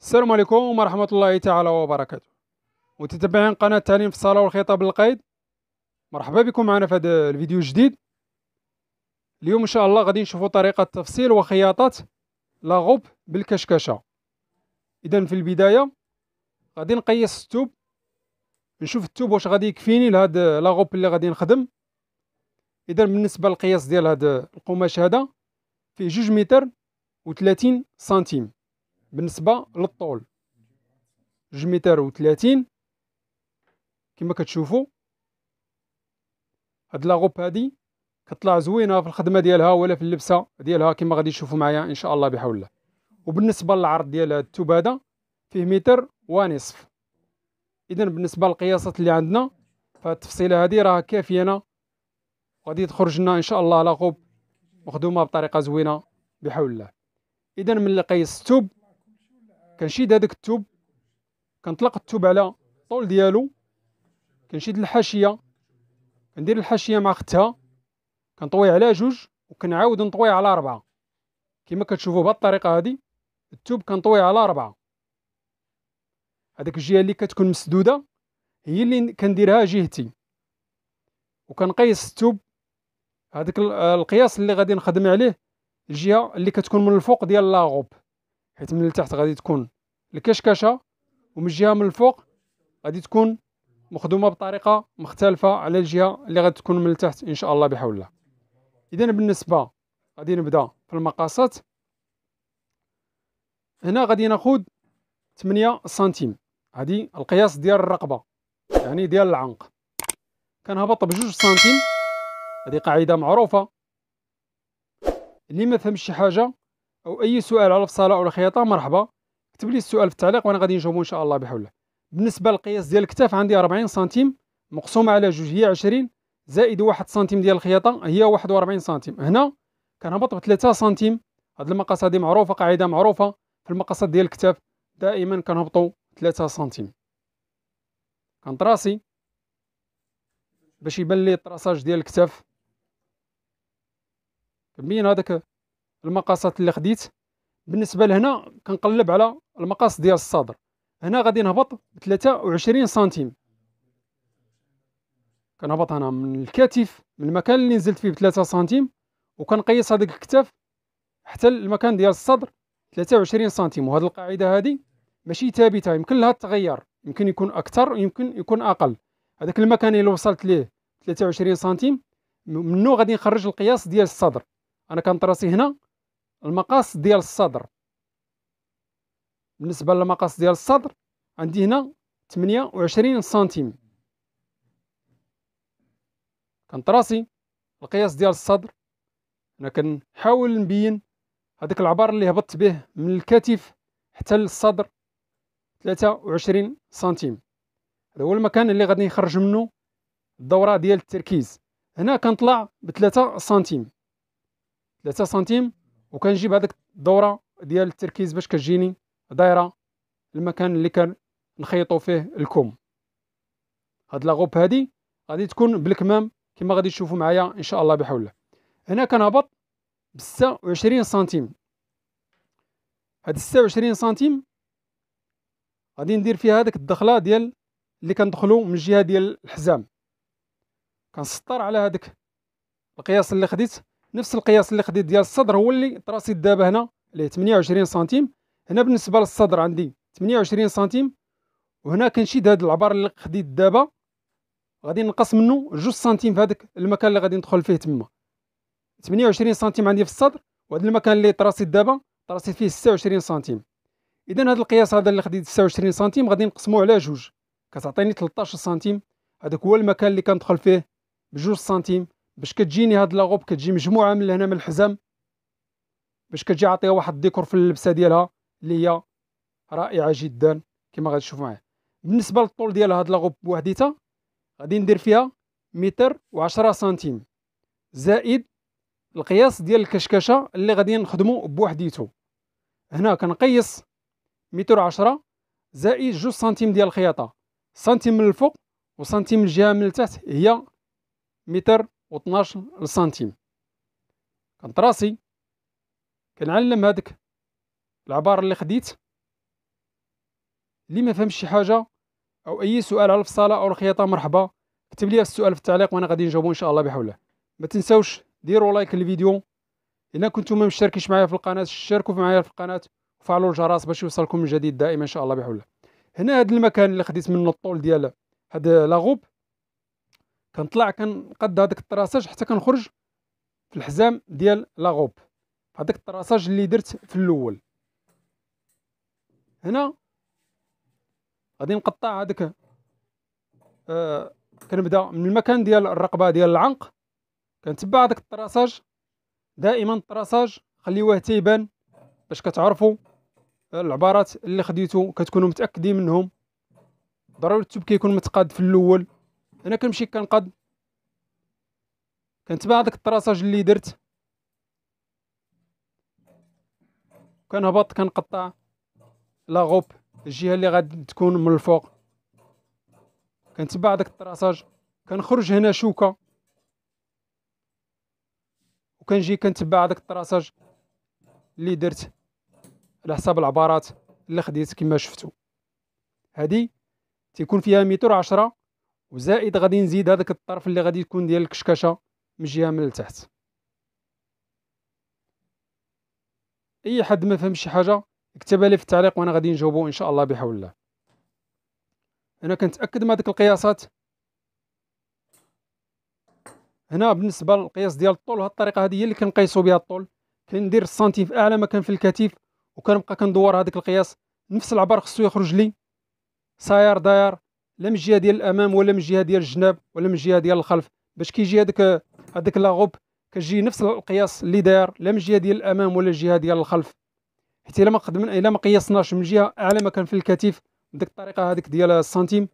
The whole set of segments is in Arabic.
السلام عليكم ورحمة الله تعالى وبركاته متتبعين قناة تعليم في الصلاة والخطاب القيد مرحبا بكم معنا في هذا الفيديو الجديد اليوم إن شاء الله غادي نشوفوا طريقة تفصيل وخياطة لاغوب بالكشكشة إذا في البداية غادي نقيس التوب نشوف التوب واش غادي يكفيني لهاد لاغوب اللي غادي نخدم إذا بالنسبة للقياس ديال هاد القماش هذا فيه جوج متر وثلاثين سنتيم بالنسبه للطول جوج متر وثلاثين كما كتشوفوا هاد لاغوب هادي كطلع زوينه في الخدمه ديالها ولا في اللبسه ديالها كما غادي تشوفوا معايا ان شاء الله بحول الله وبالنسبه للعرض ديال هاد التوب هذا فيه متر ونصف اذا بالنسبه للقياسات اللي عندنا فالتفصيله هذه راه كافيه غادي تخرج لنا ان شاء الله لاغوب مخدومه بطريقه زوينه بحول الله اذا ملي التوب كنشد هذاك التوب كنطلق التوب على الطول ديالو كنشد الحاشيه كندير الحاشيه مع اختها كنطوي على جوج وكنعاود نطوي على أربعة كما كتشوفوا بهذه الطريقه هذه التوب كنطوي على أربعة هذيك الجهه اللي كتكون مسدوده هي اللي كنديرها جهتي وكنقيس التوب هذاك القياس اللي غادي نخدم عليه الجهه اللي كتكون من الفوق ديال لاغوب حيت من التحت غادي تكون الكشكشه ومن الجهه من الفوق غادي تكون مخدومه بطريقه مختلفه على الجهه اللي غادي تكون من التحت ان شاء الله بحول الله اذا بالنسبه غادي نبدا في المقاسات هنا غادي ناخد 8 سنتيم هادي القياس ديال الرقبه يعني ديال العنق كنهبط بجوج سنتيم هادي قاعده معروفه اللي ما فهمش شي حاجه او اي سؤال على الفصاله او الخياطه مرحبا اكتب لي السؤال في التعليق وانا غادي نجاوبو ان شاء الله بحول الله بالنسبه للقياس ديال الكتاف عندي 40 سنتيم مقسومه على جوج هي 20 زائد 1 سنتيم ديال الخياطه هي 41 سنتيم هنا كنهبط ب 3 سنتيم هاد المقاس هادي معروفه قاعده معروفه في المقاسات ديال الكتاف دائما كنهبطوا 3 سنتيم كنطراسي باش يبان لي الطراساج ديال الكتاف كنبين هذاك المقاسات اللي خديت بالنسبه لهنا كنقلب على المقاس ديال الصدر هنا غادي نهبط ب 23 سنتيم كنهبط انا من الكتف من المكان اللي نزلت فيه ب 3 سنتيم وكنقيس هذيك الكتاف حتى المكان ديال الصدر 23 سنتيم وهذه القاعده هذه ماشي ثابته يمكن لها التغير يمكن يكون اكثر يمكن يكون اقل هذاك المكان اللي وصلت ليه 23 سنتيم منه غادي نخرج القياس ديال الصدر انا كنطراسي هنا المقاس ديال الصدر بالنسبه للمقاس ديال الصدر عندي هنا 28 سنتيم كنت راسي القياس ديال الصدر انا كنحاول نبين هذاك العبار اللي هبطت به من الكتف حتى للصدر 23 سنتيم هذا هو المكان اللي غادي نخرج منه الدوره ديال التركيز هنا كنطلع ب 3 سنتيم 3 سنتيم وكنجيب هذيك الدوره ديال التركيز باش كتجيني دايره المكان اللي كان فيه الكم هاد لاغوب هادي غادي تكون بالكمام كما غادي تشوفوا معايا ان شاء الله بحول الله هنا كنهبط ب 26 سنتيم هاد 26 سنتيم غادي ندير فيها هذيك الدخله ديال اللي كندخلو من الجهه ديال الحزام كنسطر على هذاك القياس اللي خديت نفس القياس اللي خديت ديال الصدر هو اللي طراسي دابا هنا اللي 28 سنتيم هنا بالنسبه للصدر عندي 28 سنتيم وهنا كنشد هذا العبار اللي خديت دابا غادي نقص منه جوج سنتيم في هذاك المكان اللي غادي ندخل فيه تما 28 سنتيم عندي في الصدر وهذا المكان اللي طراسي دابا طراسي فيه 26 سنتيم اذا هذا القياس هذا اللي خديت 26 سنتيم غادي نقسموه على جوج كتعطيني 13 سنتيم هذاك هو المكان اللي كندخل فيه بجوج سنتيم باش كتجيني هاد لاغوب كتجي مجموعه من لهنا من الحزام باش كتجي عاطيها واحد الديكور في اللبسه ديالها اللي هي رائعه جدا كما غادي تشوف معايا بالنسبه للطول ديال هاد لاغوب بوحديتها غادي ندير فيها متر وعشرة سنتيم زائد القياس ديال الكشكشه اللي غادي نخدمو بوحديتو هنا كنقيس متر عشرة زائد جوج سنتيم ديال الخياطه سنتيم من الفوق وسنتيم من الجهه من التحت هي متر و 12 سنتيم كنت راسي كنعلم هادك العبارة اللي خديت اللي ما فهمش شي حاجة أو أي سؤال على الفصالة أو الخياطة مرحبا كتب لي السؤال في التعليق وأنا غادي نجاوبو إن شاء الله بحوله ما تنساوش ديروا لايك للفيديو إلا كنتم ما مشتركينش معايا في القناة شاركوا معايا في القناة وفعلوا الجرس باش يوصلكم الجديد دائما إن شاء الله بحوله هنا هذا المكان اللي خديت منه الطول ديال هاد لاغوب كنطلع كنقاد هذاك الطراساج حتى كنخرج في الحزام ديال لاغوب هذاك الطراساج اللي درت في الاول هنا غادي نقطع هذاك آه كنبدا من المكان ديال الرقبه ديال العنق كنتبع هذاك الطراساج دائما الطراساج خليوه تيبان باش كتعرفوا آه، العبارات اللي خديتو كتكونوا متاكدين منهم ضروري التوب كيكون متقاد في الاول انا كنمشي كنقاد كنتبع داك الطراساج اللي درت كنهبط كنقطع لا غوب الجهه اللي غادي تكون من الفوق كنتبع داك الطراساج كنخرج هنا شوكه وكنجي كنتبع داك الطراساج اللي درت على حساب العبارات اللي خديت كما شفتوا هذه تيكون فيها ميتر عشرة وزائد غادي نزيد هذاك الطرف اللي غادي يكون ديال الكشكشه من جهه من التحت اي حد ما فهمش شي حاجه اكتبها لي في التعليق وانا غادي نجاوبو ان شاء الله بحول الله انا كنتاكد من هذيك القياسات هنا بالنسبه للقياس ديال الطول هذه الطريقه هذه هي اللي كنقيسو بها الطول كندير السنتيم في اعلى مكان في الكتف وكنبقى كندور هذاك القياس نفس العبر خصو يخرج لي ساير داير لا من الجهه ديال الامام ولا من الجهه ديال الجناب ولا من الجهه ديال الخلف باش كيجي هذاك هذاك لاغوب كتجي نفس القياس اللي داير لا من الجهه ديال الامام ولا الجهه ديال الخلف حيت الا ما قدمنا الا ما قيسناش من جهه اعلى ما كان في الكتف بديك الطريقه هذيك ديال السنتيم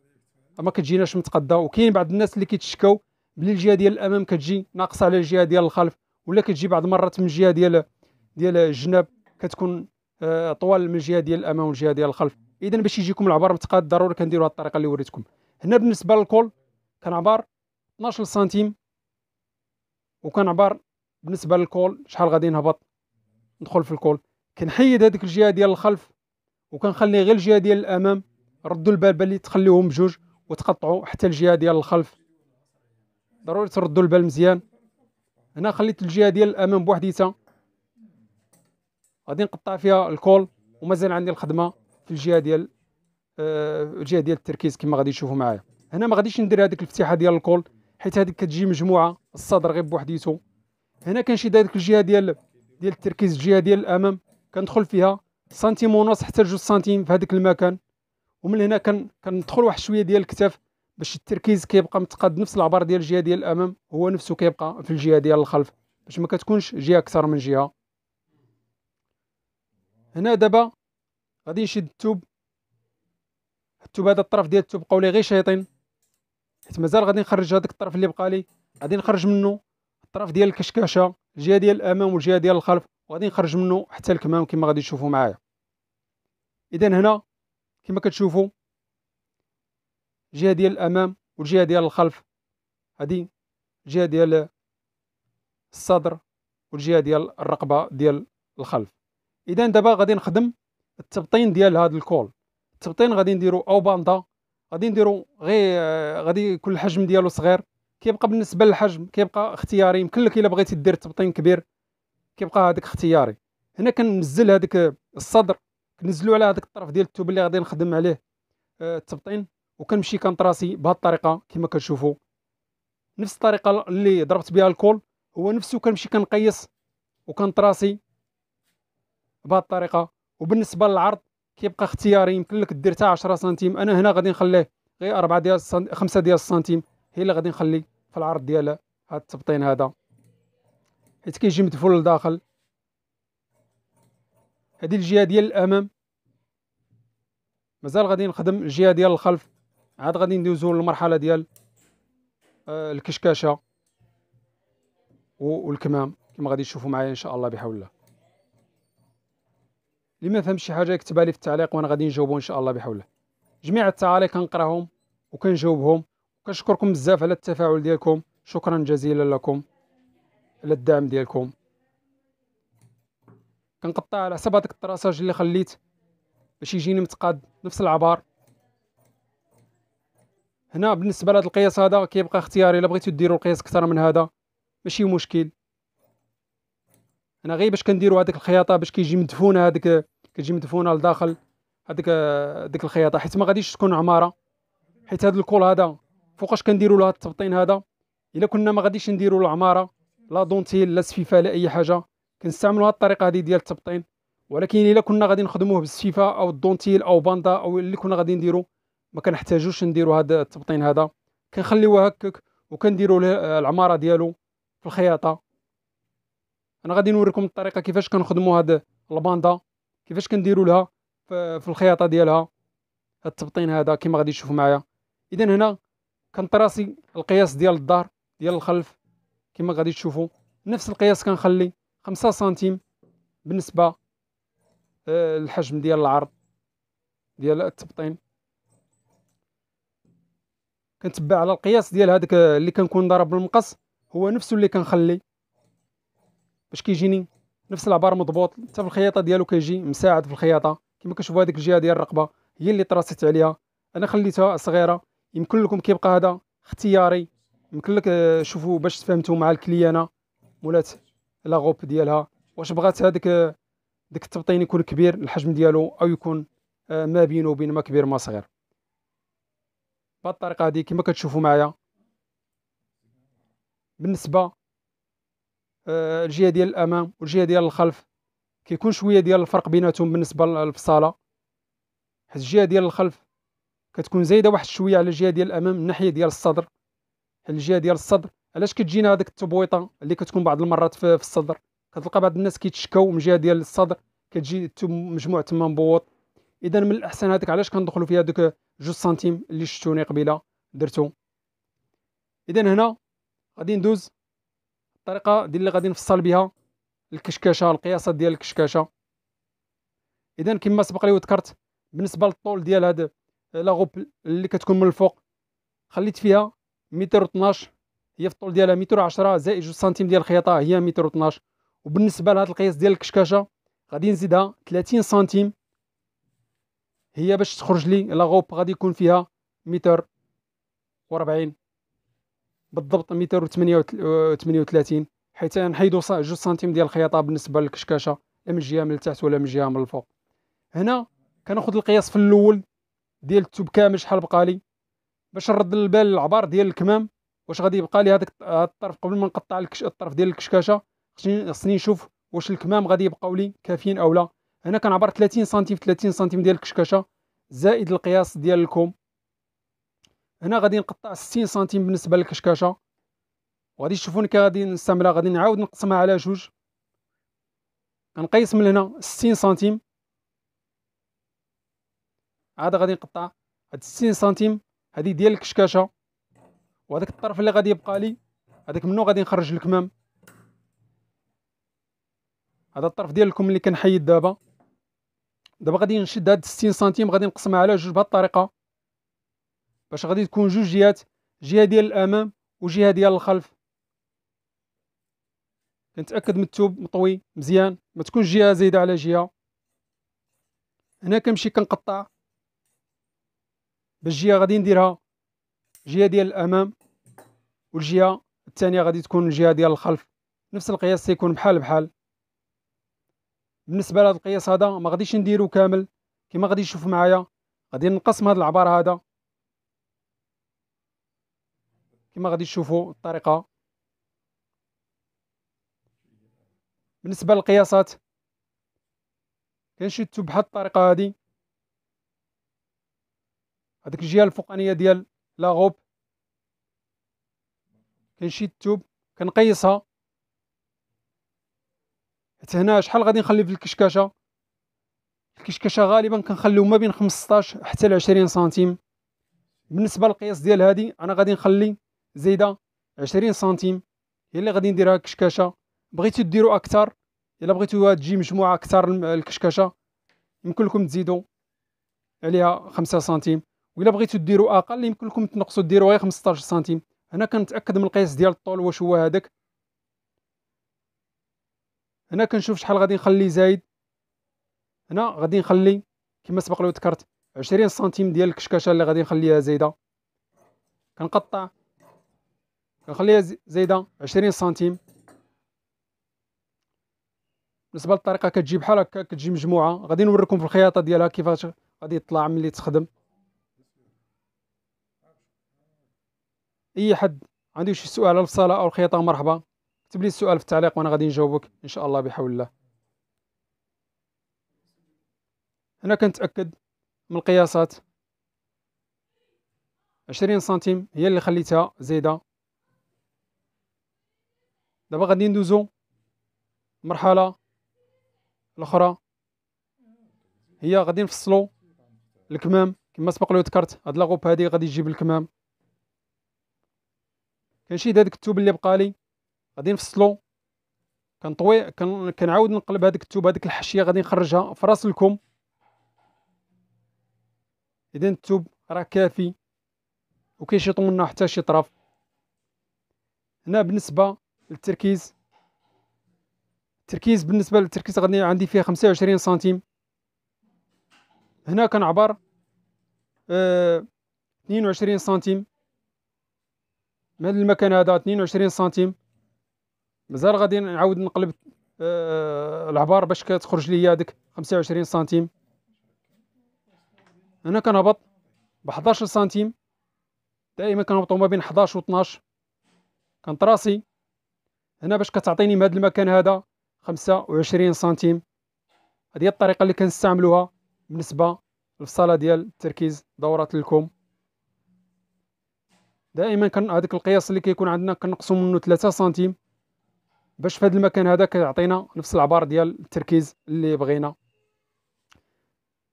ما كتجيناش متقده وكاين بعض الناس اللي كيتشكاو بلي الجهه ديال الامام كتجي ناقصه على الجهه ديال الخلف ولا كتجي بعض المرات من الجهه ديال ديال الجناب كتكون آه، طوال من الجهه ديال الامام والجهه ديال الخلف اذا باش يجيكم العبار متقاد ضروري كنديروا الطريقه اللي وريتكم هنا بالنسبه للكول كنعبر 12 سنتيم وكنعبر بالنسبه للكول شحال غادي نهبط ندخل في الكول كنحيد هذيك الجهه ديال الخلف وكنخلي غير الجهه ديال الامام ردوا البال باللي تخليهم بجوج وتقطعوا حتى الجهه ديال الخلف ضروري تردوا البال مزيان هنا خليت الجهه ديال الامام بوحديتها غادي نقطع فيها الكول ومازال عندي الخدمه في الجهه ديال آه، الجهه ديال التركيز كما غادي تشوفوا معايا هنا ما غاديش ندير هذيك الفتيحه ديال الكول حيت هذيك كتجي مجموعه الصدر غير بوحديتو هنا كنشد هذيك الجهه ديال ديال التركيز الجهه ديال الامام كندخل فيها سنتيم ونص حتى جوج سنتيم في هذاك المكان ومن هنا كندخل واحد شويه ديال الكتف باش التركيز كيبقى متقاد نفس العبر ديال الجهه ديال الامام هو نفسه كيبقى في الجهه ديال الخلف باش ما كتكونش جهه اكثر من جهه هنا دابا غادي يشد التوب التوب هذا الطرف ديال التوب بقاو لي غير شيطين حيت مازال غادي نخرج هذاك الطرف اللي بقى لي غادي نخرج منه الطرف ديال الكشكشه الجهه ديال الامام والجهه ديال الخلف وغادي نخرج منه حتى الكمام كما غادي تشوفوا معايا اذا هنا كما كتشوفوا الجهه ديال الامام والجهه ديال الخلف هذه الجهه ديال الصدر والجهه ديال الرقبه ديال الخلف اذا دابا غادي نخدم التبطين ديال هذا الكول التبطين غادي نديرو او باندا غادي نديرو غير آه، غادي يكون الحجم ديالو صغير كيبقى بالنسبه للحجم كيبقى اختياري يمكن لك الا بغيتي دير تبطين كبير كيبقى هذاك اختياري هنا كنزل هذاك الصدر كنزلو على هذاك الطرف ديال التوب اللي غادي نخدم عليه آه، التبطين وكنمشي كنطراسي بهذه الطريقه كما كتشوفوا نفس الطريقه اللي ضربت بها الكول هو نفسه كنمشي كنقيس وكنطراسي بهذه الطريقه وبالنسبه للعرض كيبقى اختياري يمكن لك دير حتى 10 سنتيم انا هنا غادي نخليه غير 4 ديال 5 ديال السنتيم هي اللي غادي نخلي في العرض ديال هذا التبطين هذا حيت كيجي مدفول لداخل هذه الجهه ديال الامام مازال غادي نخدم الجهه ديال الخلف عاد غادي ندوزو للمرحله ديال آه الكشكاشه والكمام كما غادي تشوفوا معايا ان شاء الله بحول الله اللي ما فهمش شي حاجه يكتبها لي في التعليق وانا غادي نجاوبو ان شاء الله بحول الله جميع التعاليق كنقراهم وكنجاوبهم وكنشكركم بزاف على التفاعل ديالكم شكرا جزيلا لكم على الدعم ديالكم كنقطع على حسب هذاك الطراساج اللي خليت باش يجيني متقاد نفس العبار هنا بالنسبه لهذا القياس هذا كيبقى اختياري الا بغيتو ديروا القياس اكثر من هذا ماشي مشكل انا غير باش كنديروا هذيك الخياطه باش كيجي مدفون هذيك كتجي مدفونه لداخل هذيك ديك الخياطه حيت ما غاديش تكون عماره حيت هذا الكول هذا فوقاش كنديروا له التبطين هذا الا كنا ما غاديش نديروا له عماره لا دونتيل لا سفيفه لا اي حاجه كنستعملوا هذه الطريقه هذه ديال التبطين ولكن الا كنا غادي نخدموه بالسفيفه او الدونتيل او باندا او اللي كنا غادي نديرو ما كنحتاجوش نديرو هذا التبطين هذا كنخليوه هكاك وكنديروا له آه، العماره ديالو في الخياطه انا غادي نوريكم الطريقه كيفاش كنخدموا هاد الباندا كيفاش كنديروا لها في الخياطه ديالها هاد التبطين هذا كما غادي تشوفوا معايا اذا هنا كنطراسي القياس ديال الظهر ديال الخلف كما غادي تشوفوا نفس القياس كنخلي 5 سنتيم بالنسبه آه، للحجم ديال العرض ديال التبطين كنتبع على القياس ديال هذاك اللي كنكون ضارب بالمقص هو نفسه اللي كنخلي باش كيجيني نفس العبار مضبوط حتى في الخياطه ديالو كيجي مساعد في الخياطه كما كتشوفوا هذيك الجهه ديال الرقبه هي اللي تراسيت عليها انا خليتها صغيره يمكن لكم كيبقى هذا اختياري يمكن لك آه، شوفوا باش تفهمتوا مع الكليانه مولات لا غوب ديالها واش بغات هذيك آه، داك التبطين يكون كبير الحجم ديالو او يكون آه، ما بينه وبين ما كبير ما صغير بهذه الطريقه هذه كما كتشوفوا معايا بالنسبه آه، الجهه ديال الامام والجهه ديال الخلف كيكون شويه ديال الفرق بيناتهم بالنسبه للفصاله حيت الجهه ديال الخلف كتكون زايده واحد شويه على الجهه ديال الامام من ناحيه ديال الصدر الجهه ديال الصدر علاش كتجينا هذيك التبويطه اللي كتكون بعض المرات في, في الصدر كتلقى بعض الناس كيتشكاو من الجهه ديال الصدر كتجي مجموع تما مبوط اذا من الاحسن هذيك علاش كندخلوا فيها دوك جوج سنتيم اللي شفتوني قبيله درتو اذا هنا غادي ندوز الطريقه ديال اللي غادي نفصل بها الكشكشه القياسات ديال الكشكشه اذا كما سبق لي وذكرت بالنسبه للطول ديال هاد لاغوب اللي كتكون من الفوق خليت فيها متر 12 هي في الطول ديالها متر 10 زائد جوج سنتيم ديال الخياطه هي متر 12 وبالنسبه لهاد القياس ديال الكشكشه غادي نزيدها 30 سنتيم هي باش تخرج لي لاغوب غادي يكون فيها متر 40 بالضبط 238 آه، حيت نحيدو جوج سنتيم ديال الخياطه بالنسبه للكشكشه لا من جهه من التحت ولا من جهه من الفوق هنا كناخذ القياس في الاول ديال التوب كامل شحال بقى لي باش نرد البال العبار ديال الكمام واش غادي يبقى لي هذاك الطرف قبل ما نقطع الكش... الطرف ديال الكشكشه خصني نشوف واش الكمام غادي يبقاو لي كافيين او لا هنا كنعبر 30 سنتيم في 30 سنتيم ديال الكشكشه زائد القياس ديال الكوم هنا غادي نقطع 60 سنتيم بالنسبه للكشكشه وغادي تشوفوني غادي نستعملها غادي نعاود نقسمها على جوج نقيس من هنا 60 سنتيم عاد غادي نقطع هاد 60 سنتيم هادي ديال الكشكشه وهذاك الطرف اللي غادي يبقى لي هذاك منو غادي نخرج الكمام هذا الطرف ديالكم اللي كنحيد دابا دابا غادي نشد هاد 60 سنتيم غادي نقسمها على جوج بهاد الطريقه باش غادي تكون جوج جهات جهه ديال الامام وجهه ديال الخلف كنتاكد من الثوب مطوي مزيان ما تكونش جهه زايده على جهه هنا كنمشي كنقطع باش الجهه غادي نديرها جهه ديال الامام والجهه الثانيه غادي تكون الجهه ديال الخلف نفس القياس سيكون بحال بحال بالنسبه لهذا القياس هذا ما غاديش نديرو كامل كما غادي تشوف معايا غادي نقسم هذا العبار هذا كما غادي تشوفوا الطريقه بالنسبه للقياسات كنشدوا بحال الطريقه هذه هذيك الجهه الفوقانيه ديال لاغوب كنشد الثوب كنقيسها حتى هنا شحال غادي نخلي في الكشكشه الكشكشه غالبا كنخليو ما بين 15 حتى ل 20 سنتيم بالنسبه للقياس ديال هذه انا غادي نخلي زايده 20 سنتيم هي اللي غادي نديرها كشكاشه بغيتو ديروا اكثر الا بغيتو تجي مجموعه اكثر الكشكاشه يمكن لكم تزيدوا عليها 5 سنتيم وإلا بغيتو ديروا اقل يمكن لكم تنقصوا ديروا غير 15 سنتيم هنا كنتاكد من القياس ديال الطول واش هو هذاك هنا كنشوف شحال غادي نخلي زايد هنا غادي نخلي كما سبق لو ذكرت 20 سنتيم ديال الكشكاشه اللي غادي نخليها زايده كنقطع نخليها زايده عشرين سنتيم بالنسبه للطريقه كتجي بحال هكا كتجي مجموعه غادي نوريكم في الخياطه ديالها كيفاش غادي تطلع ملي تخدم اي حد عندي شي سؤال على الصاله او الخياطه مرحبا كتب لي السؤال في التعليق وانا غادي نجاوبك ان شاء الله بحول الله هنا كنتاكد من القياسات عشرين سنتيم هي اللي خليتها زايده دابا غادي ندوزو المرحله الاخرى هي غادي نفصلو الكمام كما سبق لو ذكرت هاد لاغوب هادي غادي تجيب الكمام كنشيد هاديك التوب اللي بقى لي غادي نفصلو كنطوي كنعاود نقلب هاديك التوب هاديك الحشيه غادي نخرجها في راس الكم اذا التوب راه كافي وكيشيطو منها حتى شي طرف هنا بالنسبه التركيز التركيز بالنسبه للتركيز غادي عندي فيه 25 سنتيم هنا كنعبر اه 22 سنتيم من هذا المكان هذا 22 سنتيم مازال غادي نعاود نقلب آه العبار باش كتخرج لي هذيك 25 سنتيم هنا كنهبط ب 11 سنتيم دائما كنهبطوا ما بين 11 و 12 كنطراسي هنا باش كتعطيني من هذا المكان هذا 25 سنتيم هذه الطريقه اللي كنستعملوها بالنسبه للصاله ديال التركيز دوره الكم دائما كان هذاك القياس اللي كيكون عندنا كنقصو منه 3 سنتيم باش في هذا المكان هذا كيعطينا نفس العبار ديال التركيز اللي بغينا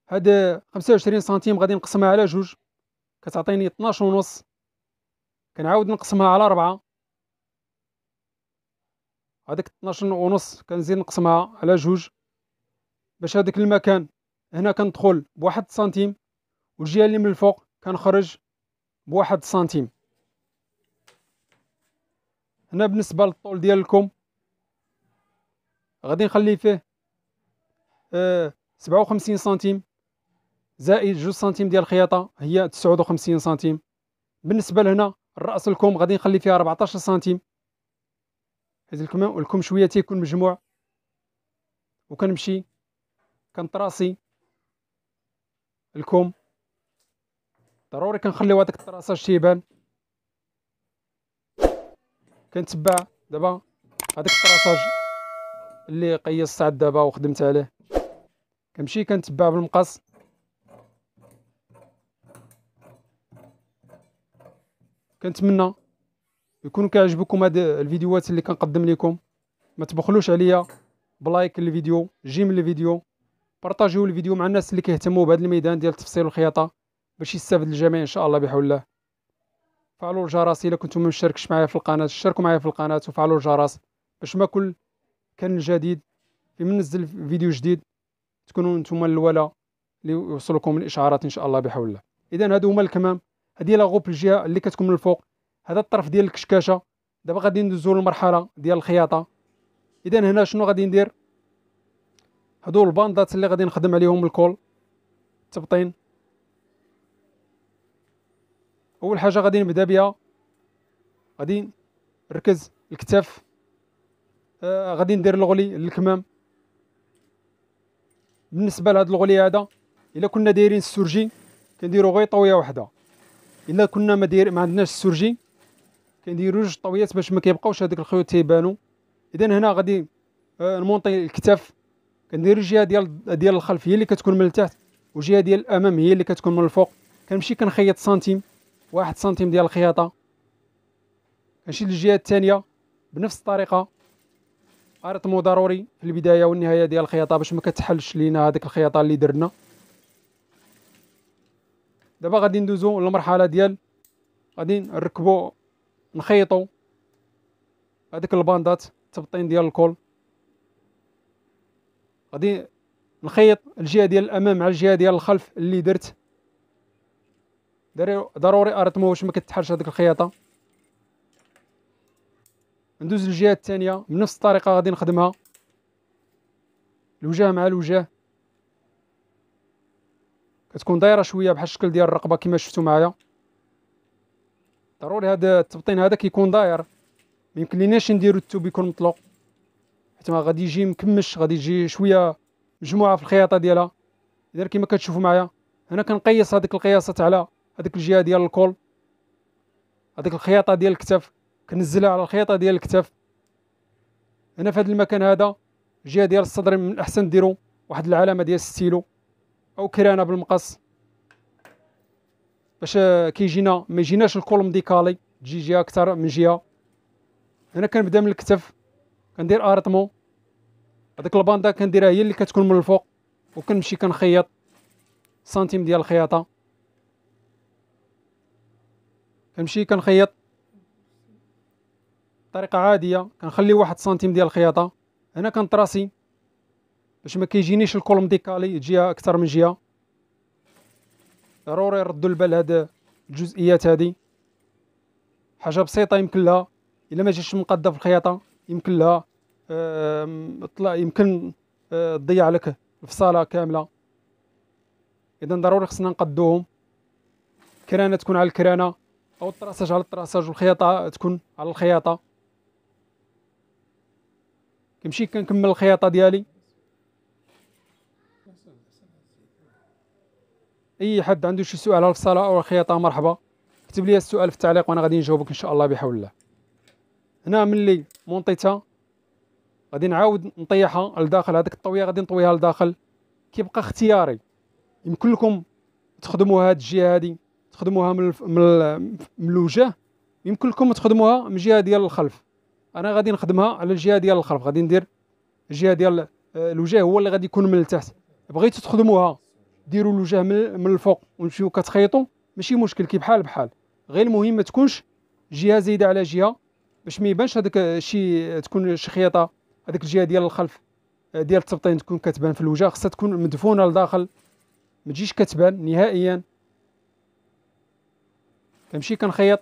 هاد 25 سنتيم غادي نقسمها على جوج كتعطيني 12 ونص كنعاود نقسمها على 4 هذيك 12 ونص كنزيد نقسمها على جوج باش هذاك المكان هنا كندخل بواحد سنتيم والجهه اللي من الفوق كنخرج بواحد سنتيم هنا بالنسبه للطول ديالكم غادي نخلي فيه أه 57 سنتيم زائد جوج سنتيم ديال الخياطه هي 59 سنتيم بالنسبه لهنا الراس لكم غادي نخلي فيها 14 سنتيم هذا الكم شويه تيكون مجموع وكنمشي كنطراسي الكم ضروري كنخليو هذاك الطراساج تيبان كنتبع دابا هذاك الطراساج اللي قيس سعد دابا وخدمت عليه كنمشي كنتبع بالمقص كنتمنى يكون كيعجبكم هاد الفيديوهات اللي كنقدم لكم ما تبخلوش عليا بلايك للفيديو جيم للفيديو بارطاجيو الفيديو مع الناس اللي كيهتموا بهذا الميدان ديال تفصيل الخياطه باش يستافد الجميع ان شاء الله بحول الله فعلوا الجرس الا كنتم ما معايا في القناه اشتركوا معايا في القناه وفعلوا الجرس باش ما كل كان جديد في من نزل فيديو جديد تكونوا نتوما الاولى اللي يوصلكم الاشعارات ان شاء الله بحول الله اذا هادو هما الكمام هذه لا غوب الجهه اللي كتكون من الفوق هذا الطرف ديال الكشكاشه دابا غادي ندوزو للمرحله ديال الخياطه اذا هنا شنو غادي ندير هادو الباندات اللي غادي نخدم عليهم الكول تبطين اول حاجه غادي نبدا بها غادي نركز الكتاف آه غادي ندير الغلي للكمام بالنسبه لهاد الغلي هذا الا كنا دايرين السرجي كنديرو غير طويه واحده الا كنا ما داير ما عندناش السرجي كنديروا جوج طويات باش ما كيبقاوش هذوك الخيوط تيبانوا اذا هنا غادي نمونطي آه، الكتاف كندير الجهه ديال ديال الخلف هي اللي كتكون من التحت والجهه ديال الامام هي اللي كتكون من الفوق كنمشي كنخيط سنتيم واحد سنتيم ديال الخياطه كنمشي للجهه الثانيه بنفس الطريقه ارتمو ضروري في البدايه والنهايه ديال الخياطه باش ما كتحلش لينا هذيك الخياطه اللي درنا دابا غادي ندوزو للمرحله ديال غادي نركبو نخيطو هذيك الباندات التبطين ديال الكول غادي نخيط الجهه ديال الامام مع الجهه ديال الخلف اللي درت ضروري ارتمو واش ما كتحرش هذيك الخياطه ندوز للجهه الثانيه بنفس الطريقه غادي نخدمها الوجه مع الوجه كتكون دايره شويه بحال الشكل ديال الرقبه كما شفتوا معايا ضروري هذا التبطين هذا كيكون داير ما يمكن ليناش نديرو التوب يكون مطلق حيت ما غادي يجي مكمش غادي يجي شويه مجموعه في الخياطه ديالها اذا كما كتشوفوا معايا هنا كنقيس هذيك القياسات على هذيك الجهه ديال الكول هذيك الخياطه ديال الكتف كنزلها على الخياطه ديال الكتف هنا في هذا المكان هذا الجهه ديال الصدر من الاحسن ديروا واحد العلامه ديال الستيلو او كرانه بالمقص باش آه، كيجينا ما يجيناش الكولوم ديكالي تجي جهه اكثر من جهه هنا كنبدا من الكتف كندير ارتمو هذيك الباندا كنديرها هي اللي كتكون من الفوق وكنمشي كنخيط سنتيم ديال الخياطه كنمشي كنخيط بطريقه عاديه كنخلي واحد سنتيم ديال الخياطه هنا كنطراسي باش ما كيجينيش الكولوم ديكالي جهه اكثر من جهه ضروري يردوا البال هاد الجزئيات هادي حاجه بسيطه يمكن لها الا ما جاتش مقاده في الخياطه يمكن لها طلع يمكن آه، تضيع لك الفصاله كامله اذا ضروري خصنا نقدوهم كرانة تكون على الكرانه او الطراساج على الطراساج والخياطه تكون على الخياطه كنمشي كنكمل الخياطه ديالي اي حد عنده شي سؤال على الفصاله او الخياطه مرحبا اكتب لي السؤال في التعليق وانا غادي نجاوبك ان شاء الله بحول الله هنا ملي مونطيتها غادي نعاود نطيحها لداخل هذيك الطويه غادي نطويها لداخل كيبقى اختياري يمكن لكم تخدموا هاد الجهه هادي تخدموها من الف... من, ال... من الوجه يمكن لكم تخدموها من الجهه ديال الخلف انا غادي نخدمها على الجهه ديال الخلف غادي ندير الجهه ديال آه، الوجه هو اللي غادي يكون من التحت بغيتو تخدموها ديروا الوجه من الفوق ونمشيو كتخيطوا ماشي مشكل كي بحال بحال غير المهم ما تكونش جهه زايده على جهه باش ما يبانش هذاك شي تكون شي خياطه هذيك الجهه ديال الخلف آه، ديال التبطين تكون كتبان في الوجه خصها تكون مدفونه لداخل ما تجيش كتبان نهائيا كنمشي كنخيط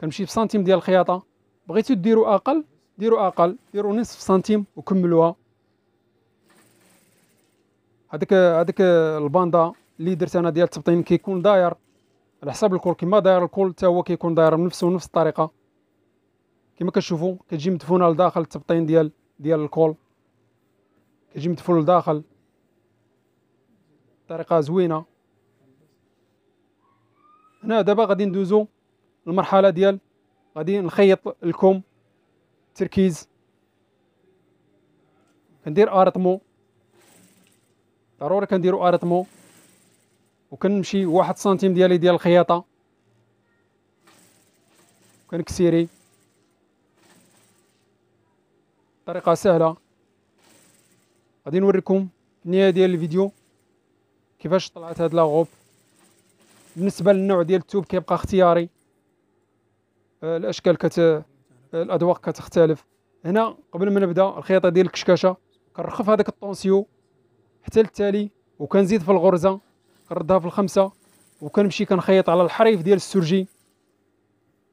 كنمشي بسنتيم ديال الخياطه بغيتو ديروا اقل ديروا اقل ديروا نصف سنتيم وكملوها هذيك هذيك الباندا اللي درت انا ديال التبطين كيكون داير على حساب الكول كما داير الكول حتى هو كيكون داير بنفس نفس الطريقه كما كتشوفوا كتجي مدفونه لداخل التبطين ديال ديال الكول كتجي مدفون لداخل طريقه زوينه هنا دابا غادي ندوزو المرحله ديال غادي نخيط لكم تركيز كندير ارتمو ضروري كنديرو اريتمو وكنمشي واحد سنتيم ديالي ديال الخياطه كنكسيري طريقه سهله غادي نوريكم النهايه ديال الفيديو كيفاش طلعت هاد لاغوب بالنسبه للنوع ديال التوب كيبقى اختياري آه، الاشكال كت آه، الاذواق كتختلف هنا قبل ما نبدا الخياطه ديال الكشكشه كنرخف هذاك الطونسيو حتى للتالي وكنزيد في الغرزه كنردها في الخمسه وكنمشي كنخيط على الحريف ديال السرجي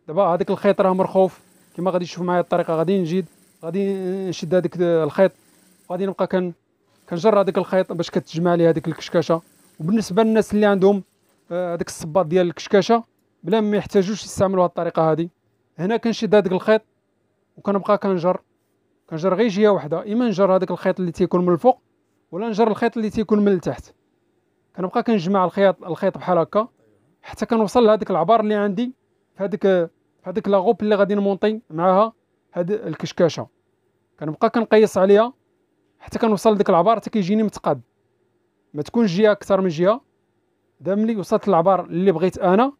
دابا هذاك الخيط راه مرخوف كما غادي تشوف معايا الطريقه غادي نجيد غادي نشد هذاك الخيط وغادي نبقى كن كنجر هذاك الخيط باش كتجمع لي هذيك الكشكشه وبالنسبه للناس اللي عندهم آه، هذاك الصباط ديال الكشكشه بلا ما يحتاجوش يستعملوا هذه الطريقه هذه هنا كنشد هذاك الخيط وكنبقى كنجر كنجر غير جهه واحده اما نجر هذاك الخيط اللي تيكون من الفوق ولا نجر الخيط اللي تيكون من التحت كنبقى كنجمع الخيط الخيط بحال هكا حتى كنوصل لهذيك العبار اللي عندي في هذيك في هذيك لاغوب اللي غادي نمونطي معاها هاد الكشكاشه كنبقى كنقيس عليها حتى كنوصل لديك العبار حتى كيجيني متقاد ما تكون جهه اكثر من جهه دا ملي وصلت للعبار اللي بغيت انا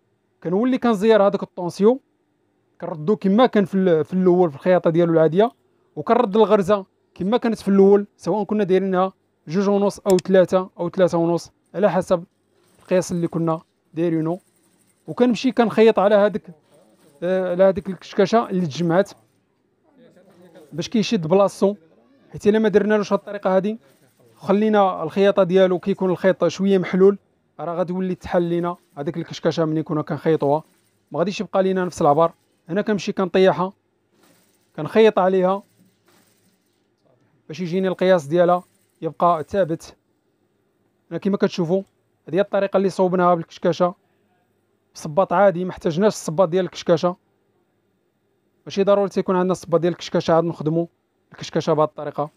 كنولي كنزير هذاك الطونسيو كنردو كما كان في, في الاول في الخياطه ديالو العاديه وكنرد الغرزه كما كانت في الاول سواء كنا دايرينها جوج ونص او ثلاثة او ثلاثة ونص على حسب القياس اللي كنا دايرينو وكنمشي كنخيط على هذيك آه على هذيك الكشكشه اللي تجمعات باش كيشد بلاصتو حيت الا ما درنالوش هاد الطريقه هادي خلينا الخياطه ديالو كيكون الخيط شويه محلول راه غتولي تحل لينا هذيك الكشكشه ملي كنا كنخيطوها ما غاديش يبقى لينا نفس العبر هنا كنمشي كنطيحها كنخيط عليها باش يجيني القياس ديالها يبقى ثابت هنا كما كتشوفوا هذه هي الطريقه اللي صوبناها بالكشكاشه صباط عادي ما احتاجناش الصباط ديال الكشكاشه ماشي ضروري تيكون عندنا الصباط ديال الكشكاشه عاد نخدمو الكشكاشه بهذه الطريقه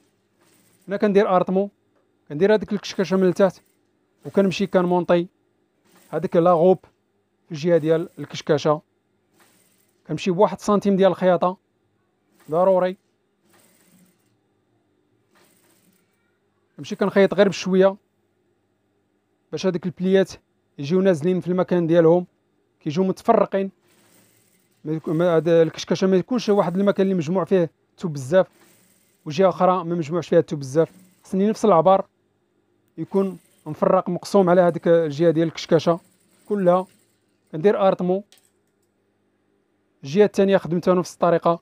هنا كندير ارطمو كندير هذيك الكشكاشه من التحت وكنمشي كنمونطي هذيك لا غوب في الجهه ديال الكشكاشه كنمشي بواحد سنتيم ديال الخياطه ضروري نمشي كنخيط غير بشويه باش هذوك البليات يجيو نازلين في المكان ديالهم كيجيو متفرقين الكشكشه ما يكونش واحد المكان اللي مجموع فيه تو بزاف وجهه اخرى ما مجموعش فيها تو بزاف خصني نفس العبار يكون مفرق مقسوم على هذيك الجهه ديال الكشكشه كلها ندير ارتمو الجهه الثانيه خدمتها نفس الطريقه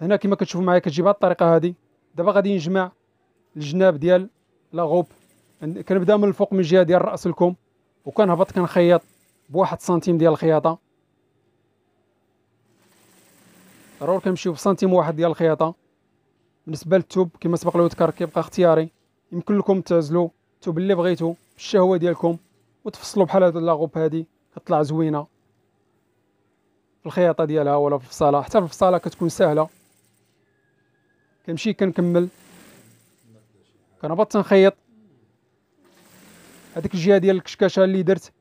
هنا كما كتشوفوا معايا كتجيب بهذه الطريقه هذه دابا غادي نجمع الجناب ديال لا غوب كنبدا من الفوق من الجهه ديال راس الكم وكنهبط كنخيط بواحد سنتيم ديال الخياطه ضروري كنمشيو بسنتيم واحد ديال الخياطه بالنسبه للثوب كما سبق لو ذكر كيبقى اختياري يمكن لكم تعزلوا الثوب اللي بغيتو بالشهوه ديالكم وتفصلوا بحال هاد لاغوب هادي كتطلع زوينه في الخياطه ديالها ولا في الفصاله حتى في الفصاله كتكون سهله كنمشي كنكمل كنهبط تنخيط هذيك الجهه ديال الكشكشه اللي درت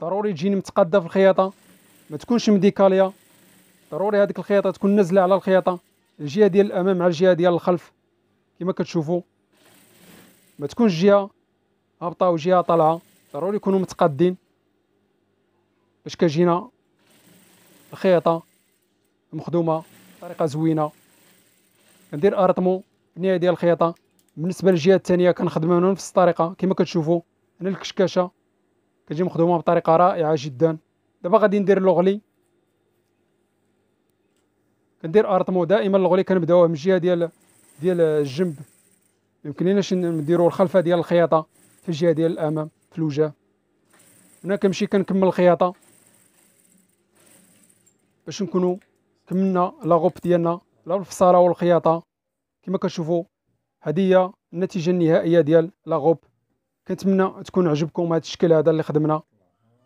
ضروري تجيني متقاده في الخياطه ما تكونش مديكاليه ضروري هذيك الخياطه تكون نازله على الخياطه الجهه ديال الامام على الجهه ديال الخلف كما كتشوفوا ما تكونش جهه هابطه وجهه طالعه ضروري يكونوا متقادين باش كتجينا الخياطه مخدومه بطريقه زوينه كندير ارطمو بنيه ديال الخياطه بالنسبه للجهه الثانيه كنخدم من نفس الطريقه كما كتشوفوا هنا الكشكشه كتجي مخدومه بطريقه رائعه جدا دابا غادي ندير لوغلي كندير ارطمو دائما لوغلي كنبداوه من الجهه ديال ديال الجنب يمكن ليناش نديرو الخلفه ديال الخياطه في الجهه ديال الامام في الوجه هنا كنمشي كنكمل الخياطه باش نكونوا كملنا لاغوب ديالنا لا الفصاله والخياطه كما كتشوفوا هذه هي النتيجه النهائيه ديال لا غوب كنتمنى تكون عجبكم هذا الشكل هذا اللي خدمنا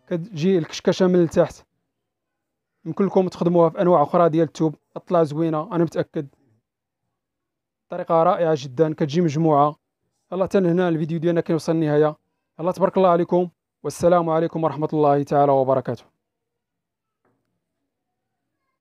كتجي الكشكشه من التحت يمكن لكم تخدموها في انواع اخرى ديال التوب تطلع زوينه انا متاكد طريقه رائعه جدا كتجي مجموعه الله حتى هنا الفيديو ديالنا كيوصل النهايه الله تبارك الله عليكم والسلام عليكم ورحمه الله تعالى وبركاته